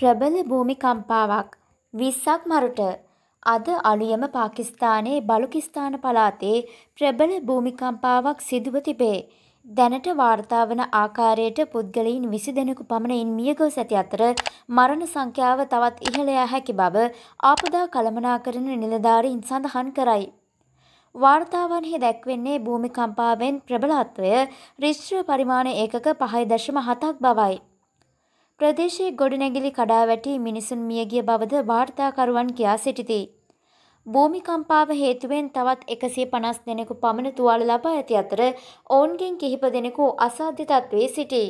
ප්‍රබල භූමිකම්පාවක් විස්සක් මරුට අද අලුයම පාකිස්තානයේ බලුකිස්ථාන පළාතේ ප්‍රබල භූමිකම්පාවක් සිදුව තිබේ. දැනට වාර්තාාවන ආකාරයට පුද්ගලයින් විසි දෙනෙකු පමණයින් මියගොස් ඇති අතර මරණ සංඛ්‍යාව තවත් ඉහළයා හැකි බව ආපදා කළමනා කරන නිලධාරීන් සඳහන් කරයි. වාර්තාවන්හි දැක්වෙන්නේ භූමිකම්පාවෙන් ප්‍රබලත්වය රිශ්්‍ර පරිමාණ ඒකක පහයි දශම හතක් බවයි. ප්‍රදේශයේ ගොඩනැගිලි කඩා වැටි මිනිසුන් මියගිය බවද වාර්තාකරුවන් කියා සිටිති. භූමිකම්පාව හේතුවෙන් තවත් එකසිය පනස් දෙනෙකු පමණ තුවාල ලබා ඇති අතර ඔවුන්ගෙන් කිහිප දෙනෙකු අසාධ්‍ය තත්වයේ සිටී.